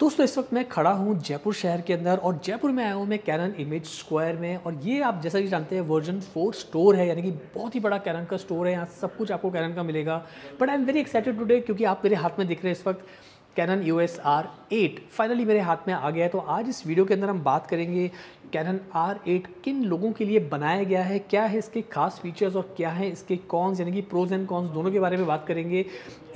दोस्तों इस वक्त मैं खड़ा हूँ जयपुर शहर के अंदर और जयपुर में आया हूँ मैं कैनन इमेज स्क्वायर में और ये आप जैसा कि जानते हैं वर्जन फोर स्टोर है यानी कि बहुत ही बड़ा कैनन का स्टोर है यहाँ सब कुछ आपको कैनन का मिलेगा but I am very excited today क्योंकि आप मेरे हाथ में दिख रहे हैं इस वक्त Canon EOS R eight finally मेरे हाथ में आ गया है तो आज इस वीडियो के अंदर हम बात करेंगे कैनन आर एट किन लोगों के लिए बनाया गया है क्या है इसके खास फीचर्स और क्या है इसके कॉन्स यानी कि प्रोज एंड कॉन्स दोनों के बारे में बात करेंगे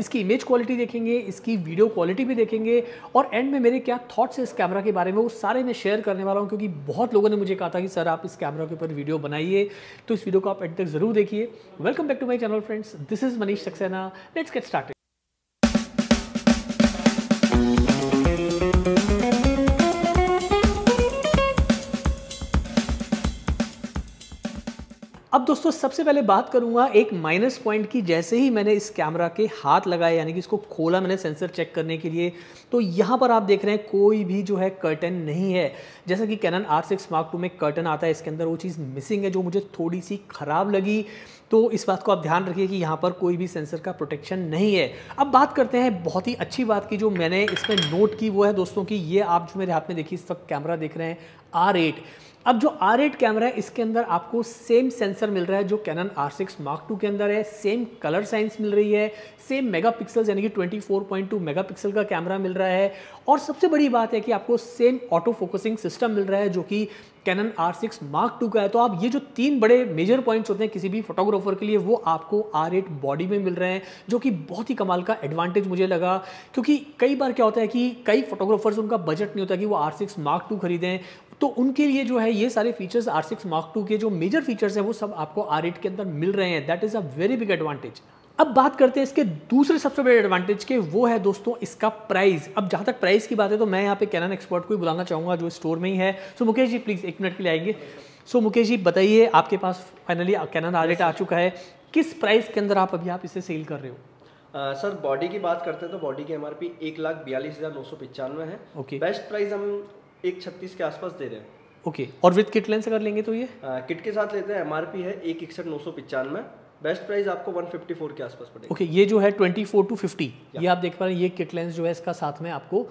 इसकी इमेज क्वालिटी देखेंगे इसकी वीडियो क्वालिटी भी देखेंगे और एंड में मेरे क्या थाट्स हैं इस कैमरा के बारे में वो सारे मैं शेयर करने वाला हूँ क्योंकि बहुत लोगों ने मुझे कहा था कि सर आप इस कैमरा के ऊपर वीडियो बनाइए तो इस वीडियो को आप एंड तक ज़रूर देखिए welcome back to my channel friends this is Manish Saxena let's get start दोस्तों सबसे पहले बात करूंगा एक माइनस पॉइंट की जैसे ही मैंने इस कैमरा के हाथ लगाए यानी कि इसको खोला मैंने सेंसर चेक करने के लिए तो यहाँ पर आप देख रहे हैं कोई भी जो है कर्टन नहीं है जैसा कि Canon R six mark two में कर्टन आता है इसके अंदर वो चीज़ मिसिंग है जो मुझे थोड़ी सी ख़राब लगी तो इस बात को आप ध्यान रखिए कि यहाँ पर कोई भी सेंसर का प्रोटेक्शन नहीं है अब बात करते हैं बहुत ही अच्छी बात की जो मैंने इसमें नोट की वो है दोस्तों कि ये आप जो मेरे हाथ में देखिए इस वक्त कैमरा देख रहे हैं आर अब जो R8 कैमरा है इसके अंदर आपको सेम सेंसर मिल रहा है जो कैनन R6 Mark II के अंदर है सेम कलर साइंस मिल रही है सेम मेगापिक्सल यानी कि 24.2 मेगापिक्सल का कैमरा मिल रहा है और सबसे बड़ी बात है कि आपको सेम ऑटो फोकसिंग सिस्टम मिल रहा है जो कि Canon R six mark two का है तो आप ये जो तीन बड़े मेजर पॉइंट्स होते हैं किसी भी फोटोग्राफर के लिए वो आपको आर एट बॉडी में मिल रहे हैं जो कि बहुत ही कमाल का एडवांटेज मुझे लगा क्योंकि कई बार क्या होता है कि कई फोटोग्राफर्स उनका बजट नहीं होता कि वो आर सिक्स मार्क टू खरीदें तो उनके लिए जो है ये सारे features R six mark two के जो मेजर फीचर्स हैं वो सब आपको आर एट के अंदर मिल रहे हैं that is a very big advantage अब बात करते हैं इसके दूसरे सबसे बड़े एडवांटेज के वो है दोस्तों इसका प्राइस अब जहां तक प्राइस की बात है तो मैं यहाँ पे कैन एक्सपर्ट को ही बुलाना चाहूंगा जो स्टोर में ही है सो मुकेश जी प्लीज़ एक मिनट के लिए आएंगे सो मुकेश जी बताइए आपके पास फाइनली कैन आर आ चुका है किस प्राइस के अंदर आप अभी आप इसे सेल कर रहे हो सर बॉडी की बात करते हैं तो बॉडी की एम आर एक लाख बयालीस हज़ार नौ सौ पचानवे है ओके बेस्ट प्राइस हम एक छत्तीस के आसपास दे रहे हैं ओके और विद किट लेंस अगर लेंगे तो ये किट के साथ लेते हैं एम आर पी है एक इकसठ नौ सौ पचानवे बेस्ट प्राइस आपको 154 के आसपास पड़ेगा ओके okay, ये जो है 24 टू 50 ये आप देख पा रहे हैं ये किट लेंस जो है इसका साथ में आपको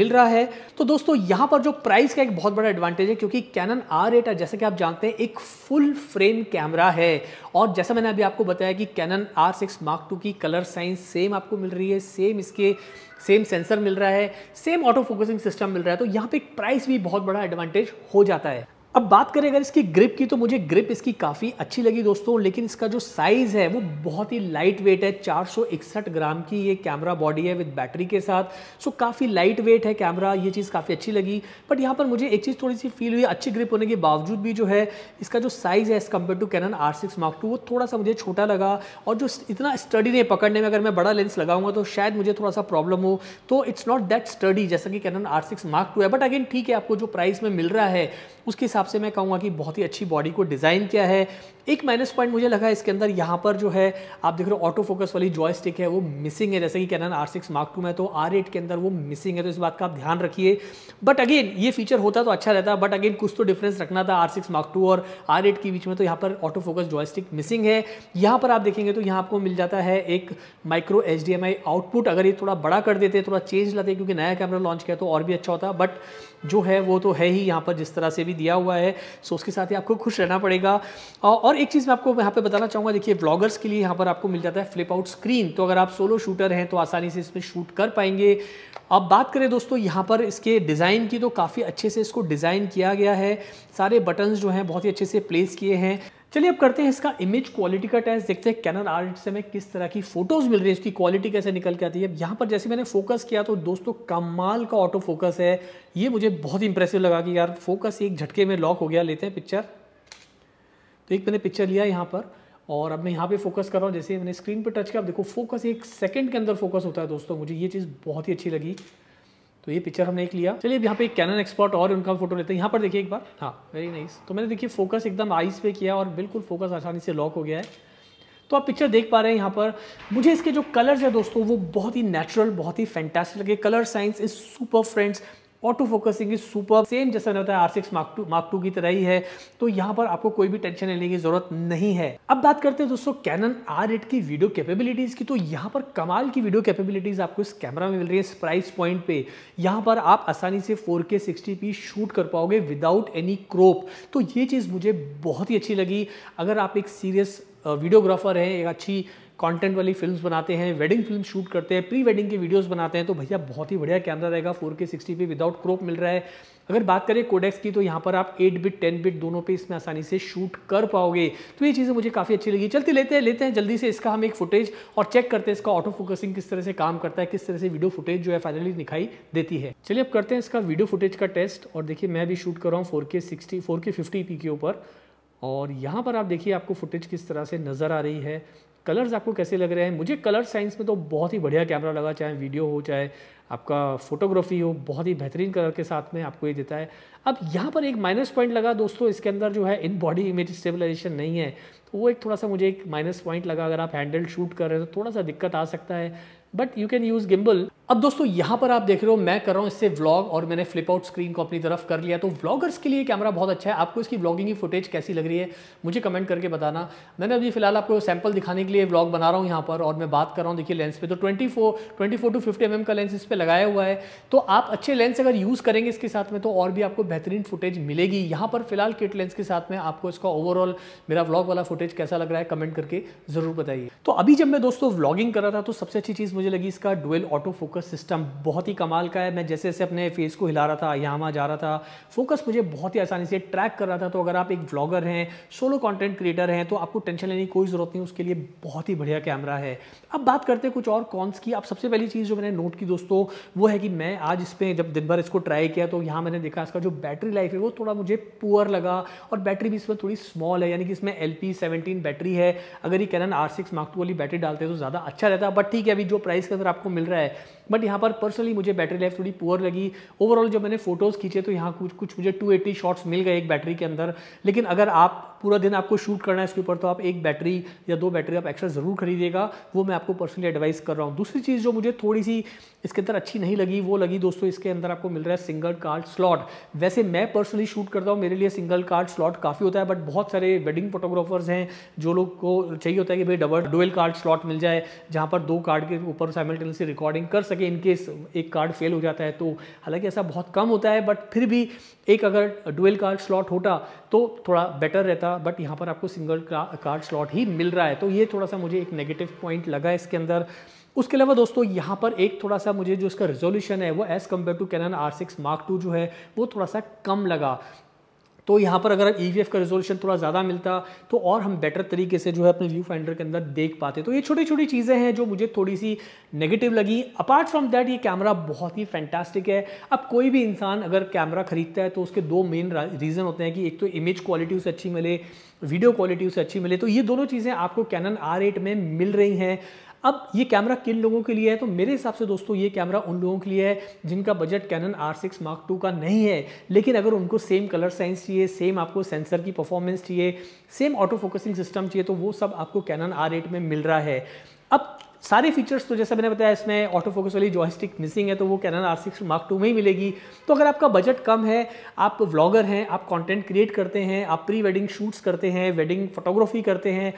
मिल रहा है तो दोस्तों यहाँ पर जो प्राइस का एक बहुत बड़ा एडवांटेज है क्योंकि कैनन आर एट जैसे कि आप जानते हैं एक फुल फ्रेम कैमरा है और जैसा मैंने अभी आपको बताया कि Canon R six mark two की कलर साइंस सेम आपको मिल रही है सेम इसके सेम सेंसर मिल रहा है सेम ऑटो फोकसिंग सिस्टम मिल रहा है तो यहाँ पे प्राइस भी बहुत बड़ा एडवांटेज हो जाता है अब बात करें अगर इसकी ग्रिप की तो मुझे ग्रिप इसकी काफ़ी अच्छी लगी दोस्तों लेकिन इसका जो साइज़ है वो बहुत ही लाइट वेट है 461 ग्राम की ये कैमरा बॉडी है विद बैटरी के साथ सो काफ़ी लाइट वेट है कैमरा ये चीज़ काफ़ी अच्छी लगी बट यहाँ पर मुझे एक चीज़ थोड़ी सी फील हुई अच्छी ग्रिप होने के बावजूद भी जो है इसका जो साइज़ है as compare to Canon R six mark two वो थोड़ा सा मुझे छोटा लगा और जो इतना स्टडी नहीं पकड़ने में अगर मैं बड़ा लेंस लगाऊंगा तो शायद मुझे थोड़ा सा प्रॉब्लम हो तो इट्स नॉट दैट स्टडी जैसा कि Canon R six mark two है बट अगेन ठीक है आपको जो प्राइस में मिल रहा है उसके साथ हिसाब से मैं कहूँगा कि बहुत ही अच्छी बॉडी को डिज़ाइन किया है एक माइनस पॉइंट मुझे लगा इसके अंदर यहाँ पर जो है आप देख रहे हो ऑटो फोकस वाली जॉयस्टिक है वो मिसिंग है जैसे कि Canon R six mark two में तो आर एट के अंदर वो मिसिंग है तो इस बात का आप ध्यान रखिए बट अगेन ये फीचर होता तो अच्छा रहता बट अगेन कुछ तो डिफरेंस रखना था आर सिक्स मार्क टू और आर एट के बीच में तो यहाँ पर ऑटो फोकस जॉयस्टिक मिसिंग है यहाँ पर आप देखेंगे तो यहाँ आपको मिल जाता है एक micro H D M I output अगर ये थोड़ा बड़ा कर देते थोड़ा चेंज लाते क्योंकि नया कैमरा लॉन्च किया तो और भी अच्छा होता बट जो है वो तो है ही यहाँ पर जिस तरह से भी दिया हुआ है सो उसके साथ ही आपको खुश रहना पड़ेगा और एक चीज़ मैं आपको यहाँ पे बताना चाहूंगा देखिए ब्लॉगर्स के लिए यहाँ पर आपको मिल जाता है फ्लिप आउट स्क्रीन तो अगर आप सोलो शूटर हैं तो आसानी से इसमें शूट कर पाएंगे अब बात करें दोस्तों यहाँ पर इसके डिज़ाइन की तो काफ़ी अच्छे से इसको डिज़ाइन किया गया है सारे बटन्स जो हैं बहुत ही अच्छे से प्लेस किए हैं चलिए अब करते हैं इसका इमेज क्वालिटी का टेस्ट देखते हैं कैनन आर्ट से हमें किस तरह की फोटोज़ मिल रही है इसकी क्वालिटी कैसे निकल के आती है अब यहाँ पर जैसे मैंने फोकस किया तो दोस्तों कमाल का ऑटो फोकस है ये मुझे बहुत इंप्रेसिव लगा कि यार फोकस एक झटके में लॉक हो गया लेते हैं पिक्चर तो एक मैंने पिक्चर लिया यहाँ पर और अब मैं यहाँ पे फोकस कर रहा हूँ जैसे मैंने स्क्रीन पर टच किया अब देखो फोकस एक सेकंड के अंदर फोकस होता है दोस्तों मुझे ये चीज़ बहुत ही अच्छी लगी तो ये पिक्चर हमने एक लिया चलिए अब यहाँ पे एक कैनन एक्सपर्ट और उनका फोटो लेते हैं यहाँ पर देखिए एक बार हाँ वेरी नाइस तो मैंने देखिए फोकस एकदम आइस पे किया और बिल्कुल फोकस आसानी से लॉक हो गया है तो आप पिक्चर देख पा रहे हैं यहाँ पर मुझे इसके जो कलर्स है दोस्तों वो बहुत ही नेचुरल बहुत ही फैंटास्टिक लगे colour science is super friends auto focusing is super same जैसा होता है R six mark two mark two की तरह ही है तो यहाँ पर आपको कोई भी टेंशन लेने की जरूरत नहीं है अब बात करते हैं दोस्तों कैनन आर एट की वीडियो कैपेबिलिटीज की तो यहाँ पर कमाल की वीडियो कैपेबिलिटीज आपको इस कैमरा में मिल रही है इस प्राइस पॉइंट पे यहाँ पर आप आसानी से फोर के सिक्सटी शूट कर पाओगे विदाउट एनी क्रोप तो ये चीज़ मुझे बहुत ही अच्छी लगी अगर आप एक सीरियस वीडियोग्राफर हैं एक अच्छी कंटेंट वाली फिल्म्स बनाते हैं वेडिंग फिल्म शूट करते हैं प्री वेडिंग के वीडियोस बनाते हैं तो भैया बहुत ही बढ़िया कैमरा रहेगा four K sixty P without crop मिल रहा है अगर बात करें कोडेक्स की तो यहाँ पर आप एट बिट टेन बिट दोनों पे इसमें आसानी से शूट कर पाओगे तो ये चीज़ें मुझे काफ़ी अच्छी लगी चलते लेते हैं लेते हैं जल्दी से इसका हम एक फुटेज और चेक करते हैं इसका ऑटो फोकसिंग किस तरह से काम करता है किस तरह से वीडियो फुटेज जो है फाइनली दिखाई देती है चलिए अब करते हैं इसका वीडियो फुटेज का टेस्ट और देखिए मैं भी शूट कर रहा हूँ फोर के सिक्सटी फोर के के ऊपर और यहाँ पर आप देखिए आपको फुटेज किस तरह से नज़र आ रही है कलर्स आपको कैसे लग रहे हैं मुझे कलर साइंस में तो बहुत ही बढ़िया कैमरा लगा चाहे वीडियो हो चाहे आपका फोटोग्राफी हो बहुत ही बेहतरीन कलर के साथ में आपको ये देता है अब यहाँ पर एक माइनस पॉइंट लगा दोस्तों इसके अंदर जो है इन बॉडी इमेज स्टेबलाइजेशन नहीं है तो वो एक थोड़ा सा मुझे एक माइनस पॉइंट लगा अगर आप हैंडल शूट कर रहे हैं तो थोड़ा सा दिक्कत आ सकता है but you can use gimbal अब दोस्तों यहां पर आप देख रहे हो मैं कर रहा हूं इससे व्लॉग और मैंने फ्लिप आउट स्क्रीन को अपनी तरफ कर लिया तो व्लॉगर्स के लिए कैमरा बहुत अच्छा है आपको इसकी व्लॉगिंग की फुटेज कैसी लग रही है मुझे कमेंट करके बताना मैंने अभी फिलहाल आपको सैंपल दिखाने के लिए व्लॉग बना रहा हूं यहां पर और मैं बात कर रहा हूँ देखिए लेंस पे तो twenty four to fifty m का लेंस इस पर लगाया हुआ है तो आप अच्छे लेंस अगर यूज़ करेंगे इसके साथ में तो और भी आपको बेहतरीन फुटेज मिलेगी यहां पर फिलहाल किट लेंस के साथ में आपको इसका ओवरऑल मेरा व्लॉग वाला फुटेज कैसा लग रहा है कमेंट करके ज़रूर बताइए तो अभी जब मैं दोस्तों व्लॉगिंग कर रहा था तो सबसे अच्छी चीज़ मुझे लगी इसका डुअल ऑटो फोकस सिस्टम बहुत ही कमाल का है मैं जैसे जैसे अपने फेस को हिला रहा था यहाँ वहाँ जा रहा था फोकस मुझे बहुत ही आसानी से ट्रैक कर रहा था तो अगर आप एक ब्लॉगर हैं सोलो कंटेंट क्रिएटर हैं तो आपको टेंशन लेने की कोई ज़रूरत नहीं उसके लिए बहुत ही बढ़िया कैमरा है अब बात करते हैं कुछ और कॉन्स की अब सबसे पहली चीज़ जो मैंने नोट की दोस्तों वो है कि मैं आज इस पर जब दिन भर इसको ट्राई किया तो यहाँ मैंने देखा इसका जो बैटरी लाइफ है वो थोड़ा मुझे पुअर लगा और बैटरी भी इसमें थोड़ी स्मॉल है यानी कि इसमें एल पी बैटरी है अगर ये Canon R six mark two वाली बैटरी डालते हैं तो ज़्यादा अच्छा रहता बट ठीक है अभी जो प्राइस का अगर आपको मिल रहा है बट यहाँ पर पर्सनली मुझे बैटरी लाइफ थोड़ी पुअर लगी ओवरऑल जब मैंने फोटोज़ खींचे तो यहाँ कुछ कुछ मुझे 280 शॉट्स मिल गए एक बैटरी के अंदर लेकिन अगर आप पूरा दिन आपको शूट करना है इसके ऊपर तो आप एक बैटरी या दो बैटरी आप एक्स्ट्रा ज़रूर खरीदेगा वो मैं आपको पर्सनली एडवाइस कर रहा हूँ दूसरी चीज़ जो मुझे थोड़ी सी इसके अंदर अच्छी नहीं लगी वो लगी दोस्तों इसके अंदर आपको मिल रहा है सिंगल कार्ड स्लॉट वैसे मैं पर्सनली शूट करता हूँ मेरे लिए सिंगल कार्ड स्लॉट काफ़ी होता है बट बहुत सारे वेडिंग फोटोग्राफर्स हैं जो लोग को चाहिए होता है कि भाई डबल डुअल कार्ड स्लॉट मिल जाए जहाँ पर दो कार्ड के ऊपर साइमल्टेनियसली रिकॉर्डिंग कर सके सके इनकेस एक कार्ड फेल हो जाता है तो हालांकि ऐसा बहुत कम होता है बट फिर भी एक अगर डुअल कार्ड स्लॉट होता तो थोड़ा बेटर रहता बट यहाँ पर आपको सिंगल कार्ड स्लॉट ही मिल रहा है तो ये थोड़ा सा मुझे एक नेगेटिव पॉइंट लगा इसके अंदर उसके अलावा दोस्तों यहाँ पर एक थोड़ा सा मुझे जो इसका रेजोल्यूशन है वो as compare to Canon R six mark two जो है वो थोड़ा सा कम लगा तो यहाँ पर अगर ई e का रिजोल्यूशन थोड़ा ज़्यादा मिलता तो और हम बेटर तरीके से जो है अपने व्यू फाइंडर के अंदर देख पाते तो ये छोटी छोटी चीज़ें हैं जो मुझे थोड़ी सी नेगेटिव लगी अपार्ट फ्रॉम दैट ये कैमरा बहुत ही फैंटास्टिक है अब कोई भी इंसान अगर कैमरा खरीदता है तो उसके दो मेन रीज़न होते हैं कि एक तो इमेज क्वालिटी उसे अच्छी मिले वीडियो क्वालिटी उसे अच्छी मिले तो ये दोनों चीज़ें आपको कैनन आर में मिल रही हैं अब ये कैमरा किन लोगों के लिए है तो मेरे हिसाब से दोस्तों ये कैमरा उन लोगों के लिए है जिनका budget Canon R six mark two का नहीं है लेकिन अगर उनको सेम कलर साइंस चाहिए सेम आपको सेंसर की परफॉर्मेंस चाहिए सेम ऑटो फोकसिंग सिस्टम चाहिए तो वो सब आपको कैनन आर एट में मिल रहा है अब सारे फीचर्स तो जैसा मैंने बताया इसमें ऑटो फोकस वाली जॉयस्टिक मिसिंग है तो वो Canon R six mark two में ही मिलेगी तो अगर आपका बजट कम है आप व्लॉगर हैं आप कंटेंट क्रिएट करते हैं आप प्री वेडिंग शूट्स करते हैं वेडिंग फोटोग्राफी करते हैं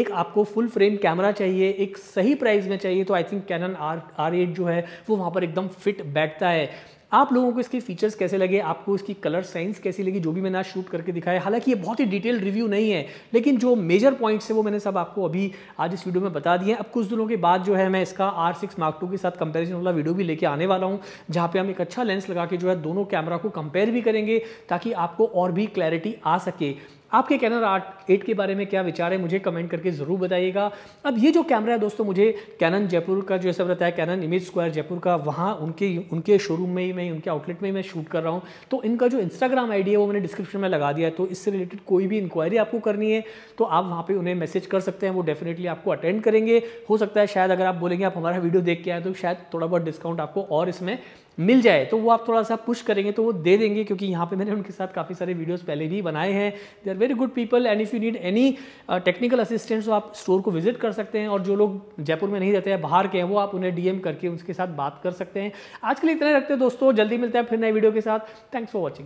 एक आपको फुल फ्रेम कैमरा चाहिए एक सही प्राइस में चाहिए तो I think Canon R R eight जो है वो वहाँ पर एकदम फिट बैठता है आप लोगों को इसके फीचर्स कैसे लगे आपको इसकी कलर साइंस कैसी लगी जो भी मैंने आज शूट करके दिखाया हालांकि ये बहुत ही डिटेल रिव्यू नहीं है लेकिन जो मेजर पॉइंट्स है वो मैंने सब आपको अभी आज इस वीडियो में बता दिए अब कुछ दिनों के बाद जो है मैं इसका आर सिक्स मार्क टू के साथ कंपेरिजन वाला वीडियो भी लेके आने वाला हूँ जहाँ पे हम एक अच्छा लेंस लगा के जो है दोनों कैमरा को कंपेयर भी करेंगे ताकि आपको और भी क्लैरिटी आ सके आपके कैनर आर्ट एट के बारे में क्या विचार है मुझे कमेंट करके ज़रूर बताइएगा अब ये जो कैमरा है दोस्तों मुझे कैनन जयपुर का जो सब रहता है कैनन इमेज स्क्वायर जयपुर का वहाँ उनके उनके शोरूम में ही मैं उनके आउटलेट में ही मैं शूट कर रहा हूँ तो इनका जो इंस्टाग्राम आईडी है वो मैंने डिस्क्रिप्शन में लगा दिया है तो इससे रिलेटेड कोई भी इंक्वायरी आपको करनी है तो आप वहाँ पर उन्हें मैसेज कर सकते हैं वो डेफिनेटली आपको अटेंड करेंगे हो सकता है शायद अगर आप बोलेंगे आप हमारा वीडियो देख के आए तो शायद थोड़ा बहुत डिस्काउंट आपको और इसमें मिल जाए तो वो आप थोड़ा सा पुश करेंगे तो वो दे देंगे क्योंकि यहाँ पे मैंने उनके साथ काफ़ी सारे वीडियोस पहले भी बनाए हैं they are very good people and if you need any technical assistants तो आप स्टोर को विजिट कर सकते हैं और जो लोग जयपुर में नहीं रहते हैं बाहर के हैं वो आप उन्हें डी करके उनके साथ बात कर सकते हैं आज के लिए इतने रखते हैं दोस्तों जल्दी मिलते हैं फिर नए वीडियो के साथ थैंक्स फॉर वॉचिंग